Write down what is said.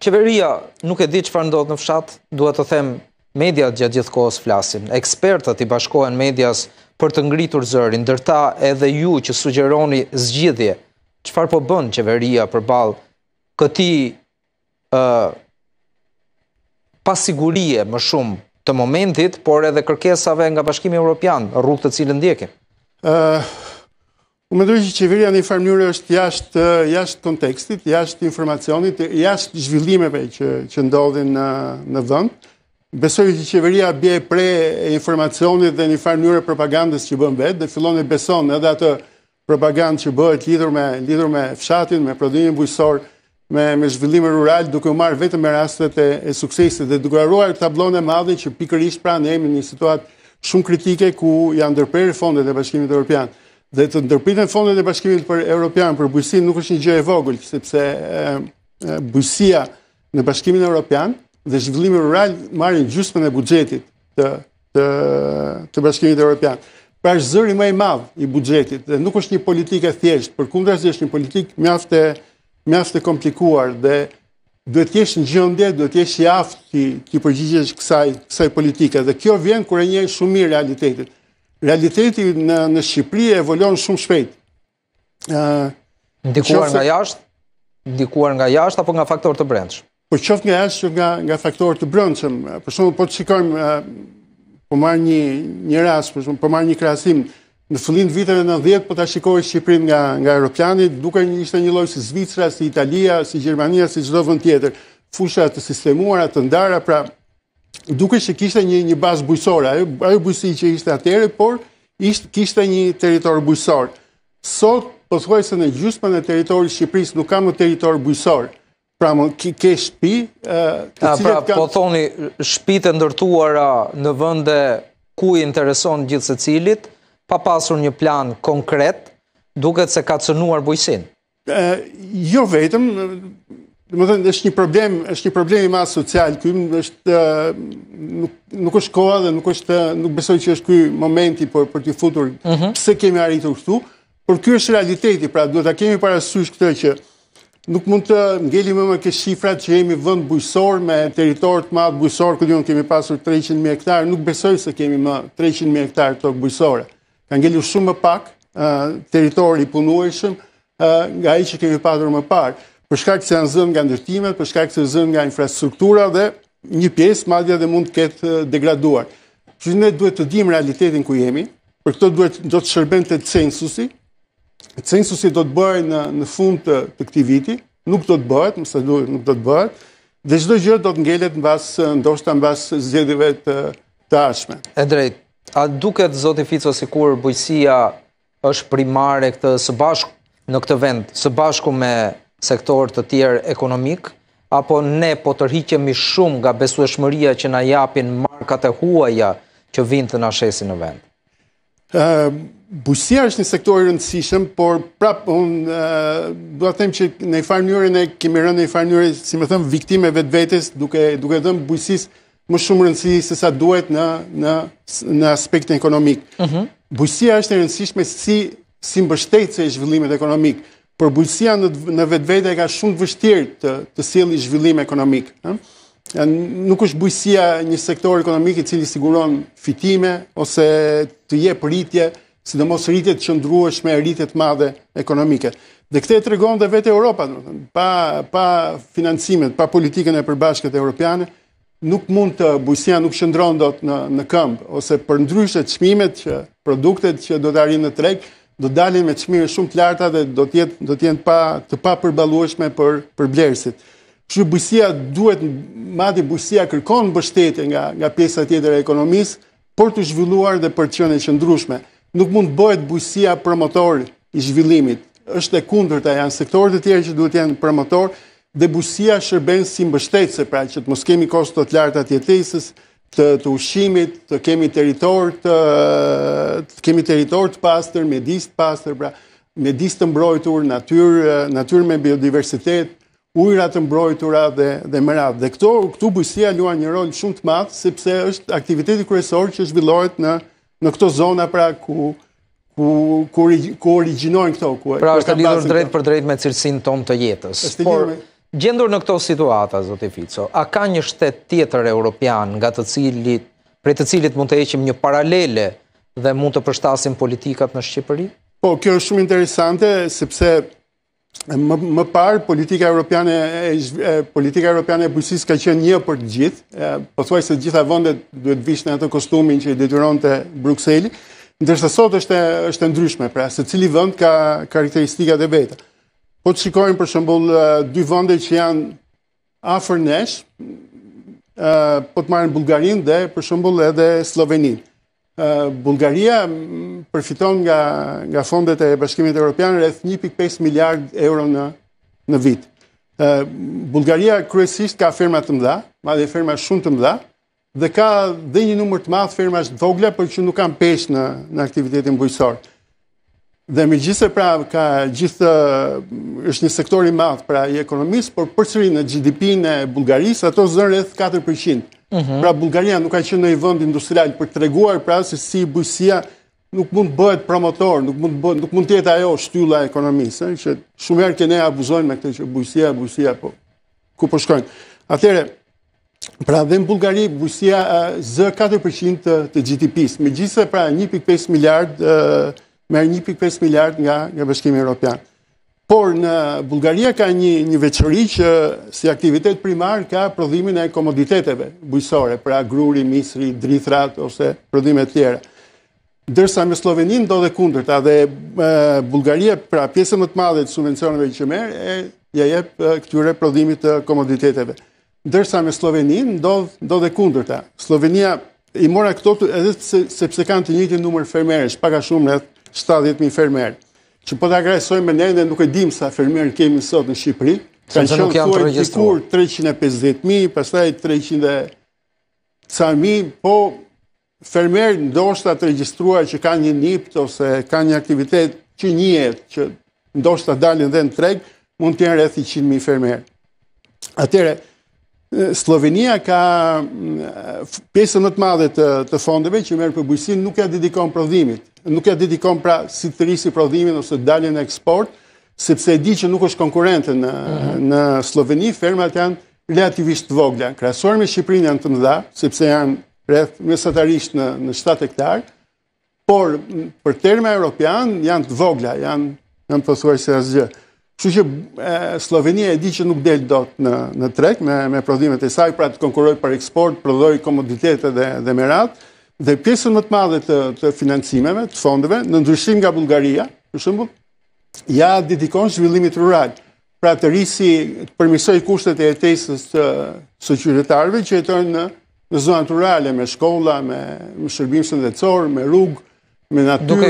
Qeveria nuk e di që farë ndodhë në fshat, duhet të them mediat gjatë gjithë kohës flasin, ekspertët i bashkohen medias për të ngritur zërin, dërta edhe ju që sugjeroni zgjidhje, që farë po bënë qeveria për balë këti pasigurie më shumë të momentit, por edhe kërkesave nga bashkimi Europian, rrugë të cilë ndjekim? U mendoj që qeveria në një farë është jashtë kontekstit, jashtë informacionit, jashtë zhvillimeve që, që ndodhin në, në vënd. Besoj që qeveria bje pre informacionit dhe një farë mënyrë propagandës që bëm vetë, dhe fillon e beson edhe atë propagandë që bëhet lidhur me, lidhur me fshatin, me prodhimin bujësor, me, me zhvillime rural, duke u marrë vetëm me rastet e, e suksesit dhe duke arruar tablon e madhe që ishtë pra në jemi një situatë shumë kritike ku janë dërperi fondet e bashkimit e Europianë dhe të ndërpitën fondet e bashkimit për Europian, për bujësin, nuk është një gjë e vogël, sepse bujësia në bashkimin Europian dhe zhvillimi rural marrin gjusmën e bugjetit të, të, të bashkimit Europian. Pra është zëri më i madh i bugjetit dhe nuk është një politikë e thjeshtë, por është një politikë mjaft e mjaft e komplikuar dhe duhet të jesh në gjendje, duhet të jesh i aftë ti përgjigjesh kësaj kësaj politike dhe kjo vjen kur e njeh shumë mirë realitetin realiteti në, në Shqipëri e evolion shumë shpejt. Ndikuar nga jashtë? Ndikuar nga jashtë apo nga faktor të brendshë? Po qoftë nga jashtë nga nga faktorët të brendshëm, për shembull po të shikojmë po marr një një rast, për shembull po marr një krasim. në fëllin të viteve 90, po ta shikoj Shqipërinë nga nga duke një ishte një lloj si Zvicra, si Italia, si Gjermania, si çdo vend tjetër, fusha të sistemuara, të ndara, pra duke që kishte një, një bazë bujësore, ajo, ajo bujësi që ishte atere, por ishte, kishte një teritor bujësor. Sot, përthuaj po se në gjusë në teritori Shqipërisë, nuk kam në teritor bujësor. Pra më ke, shpi, A, pra, Po thoni, shpi të ndërtuara në vënde ku i intereson gjithë se cilit, pa pasur një plan konkret, duket se ka cënuar bujësin. jo vetëm, Dhe më thënë, është një problem, është një problem i ma social, këjmë është, nuk është koha dhe nuk është, nuk besoj që është kuj momenti për të futur, mhm. pëse kemi arritur këtu, por kjo është realiteti, pra, do të kemi parasysh këtë që nuk mund të ngelli me më kështë shifrat që jemi vënd bujësor me teritorët ma bujësor, këtë njën kemi pasur 300.000 hektarë, nuk besoj se kemi më 300.000 hektarë të bujësore. Ka ngelli shumë më pak teritorë i punueshëm, nga i që kemi pasur më parë për shkak se janë zënë nga ndërtimet, për shkak se zënë nga infrastruktura dhe një pjesë madje dhe mund të ketë degraduar. Që ne duhet të dimë realitetin ku jemi, për këto duhet do të shërben të censusi, censusi do të bëhet në, në fund të, të këti viti, nuk do të bëhet, mëse duhet nuk do të bëhet, dhe çdo gjë do të ngelet në ndoshta në bas zjedive të, të ashme. E drejt, a duket, Zoti Fico, si kur bujësia është primare këtë së bashku, në këtë vend, së bashku me sektor të tjerë ekonomik, apo ne po tërhiqemi shumë nga besu e shmëria që na japin markat e huaja që vind të nashesi në vend? Bujësia është një sektor i rëndësishëm, por prapë unë uh, them që në i farë njëre ne kemi rënë në i farë njëre, si më thëmë, viktime vetë vetës, duke, duke dhëmë bujësis më shumë rëndësi se sa duhet në, në, në aspektin ekonomik. Mhm. Bujësia është i rëndësishme si, si mbështetë e zhvillimet ekonomikë bujësia në vetë e ka shumë vështirë të, të sili zhvillim ekonomik. Në? Nuk është bujësia një sektor ekonomik i cili siguron fitime ose të je rritje, si mos rritje të qëndruesh me rritje të madhe ekonomike. Dhe këte të regon dhe vetë Europa, pa, pa financimet, pa politikën e përbashkët e Europiane, nuk mund të bujësia nuk shëndron do të në, në këmbë, ose për ndryshet, shmimet, që, produktet që do të arinë në trekë, do të dalin me çmime shumë të larta dhe do të jetë do të jenë pa të pa përballueshme për për blerësit. Kështu bujësia duhet madje bujësia kërkon mbështetje nga nga pjesa tjetër e ekonomisë për të zhvilluar dhe për të qenë qëndrueshme. Nuk mund bëhet bujësia promotor i zhvillimit. Është e kundërta, janë sektorët e tjerë që duhet të jenë promotor dhe bujësia shërben si mbështetëse, pra që të mos kemi kosto të larta të jetesës, të, të ushqimit, të kemi territor të, të kemi territor të pastër, me disë të pastër, pra, me disë të mbrojtur, natyrë natyr me biodiversitet, ujëra të mbrojtura dhe, dhe më Dhe këto, këtu bujësia luan një rol shumë të matë, sepse është aktiviteti kryesor që zhvillohet në, në këto zona pra ku, ku, ku, ku originojnë këto. Ku, pra është të lidhur drejt për drejt me cilësin ton të jetës. të Por Gjendur në këto situata, zoti Fico, a ka një shtet tjetër europian nga të cilit, prej të cilit mund të eqim një paralele dhe mund të përshtasim politikat në Shqipëri? Po, kjo është shumë interesante, sepse më, më parë politika europiane, politika europiane e bujësis ka qenë një për gjithë, po thuaj se gjitha vëndet duhet vishë në ato kostumin që i detyron të ndërsa sot është, është ndryshme, pra se cili vënd ka karakteristikat e vetë. Po të shikojmë për shëmbull dy vënde që janë afer nesh, po të marrën Bulgarin dhe për shëmbull edhe Slovenin. Bulgaria përfiton nga, nga fondet e bashkimit e Europian rreth 1.5 miljard euro në, në vit. Bulgaria kryesisht ka firma të mdha, ma dhe firma shumë të mdha, dhe ka dhe një numër të madhë firma shtë vogla, për që nuk kam pesh në, në aktivitetin bujësorë. Dhe me gjithë pra ka gjithë, mm, është një sektor i madhë pra i ekonomisë, por përsëri në GDP-në e Bulgarisë, ato zërë edhe 4%. Pra Bulgaria nuk ka qenë në i vënd industrial për të reguar pra se si bujësia nuk mund bëhet promotor, nuk mund, bëhet, nuk mund tjetë ajo shtylla ekonomisë, që shumë herë kene abuzojnë me këte që bujësia, bujësia, po ku po shkojnë. Atere, pra dhe në Bulgari, bujësia zë 4% të, GDP-së, me gjithë pra 1.5 miljardë me 1.5 miliard nga nga Bashkimi Evropian. Por në Bulgaria ka një një veçori që si aktivitet primar ka prodhimin e komoditeteve bujqësore, pra gruri, misri, drithrat ose prodhime të tjera. Ndërsa me Slovenin do dhe kundërt, a dhe Bulgaria pra pjesën më të madhe të subvencionëve që merë, e ja jep këtyre prodhimit të komoditeteve. Ndërsa me Slovenin do dhe kundërt, a Slovenia i mora këto edhe sepse kanë të njëti nëmër fermeresh, paka shumë rrëtë 70.000 fermerë, që po të agresojnë me nërën dhe nuk e dimë sa fermerë kemi sot në Shqipëri, kanë që nuk janë të registrua 350.000, pasaj 300.000 po, fermerë ndoshta të registruar që ka një nipt ose ka një aktivitet që një që ndoshta dalin dhe në treg, mund të jenë rrethi 100.000 fermerë. Atere, Slovenia ka pjesën në të madhe të fondeve që merë për bujësinë, nuk e dedikon prodhimit nuk e dedikon pra si të rrisi prodhimin ose daljen e eksport, sepse e di që nuk është konkurente në, mhm. në Sloveni, fermat janë relativisht të vogla. Krasuar me Shqiprinë janë të mëdha, sepse janë rreth mesatarisht në, në 7 hektarë, por për terma europian janë të vogla, janë në më pëthuar se asgjë. Që që Slovenia e di që nuk delë do të në, në trek me, me prodhimet e saj, pra të konkuroj për eksport, prodhoj komoditetet dhe, dhe meratë, dhe pjesën më të madhe të, financimeve, të fondeve, në ndryshim nga Bulgaria, për shumë, ja dedikon zhvillimit rural. Pra të rrisi të përmisoj kushtet e jetesës të, të qytetarëve që jetojnë në, zonat rurale me shkolla, me, me shërbim shëndetësor, me rrugë, me natyrë.